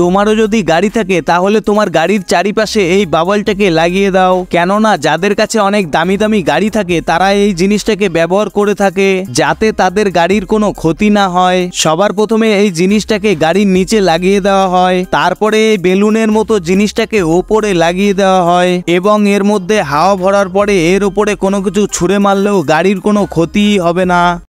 তোমারও যদি গাড়ি থাকে তাহলে তোমার গাড়ির চারিপাশে এই বাবলটাকে লাগিয়ে দাও কেননা যাদের কাছে অনেক দামি দামি গাড়ি থাকে তারা এই জিনিসটাকে ব্যবহার করে থাকে যাতে তাদের গাড়ির কোনো ক্ষতি না হয় সবার প্রথমে এই জিনিসটাকে গাড়ির নিচে লাগিয়ে দেওয়া হয় তারপরে এই বেলুনের মতো জিনিসটাকে ওপরে লাগিয়ে দেওয়া হয় এবং এর মধ্যে হাওয়া ভরার পরে এর ওপরে কোনো কিছু ছুঁড়ে মারলেও গাড়ির কোনো ক্ষতি হবে না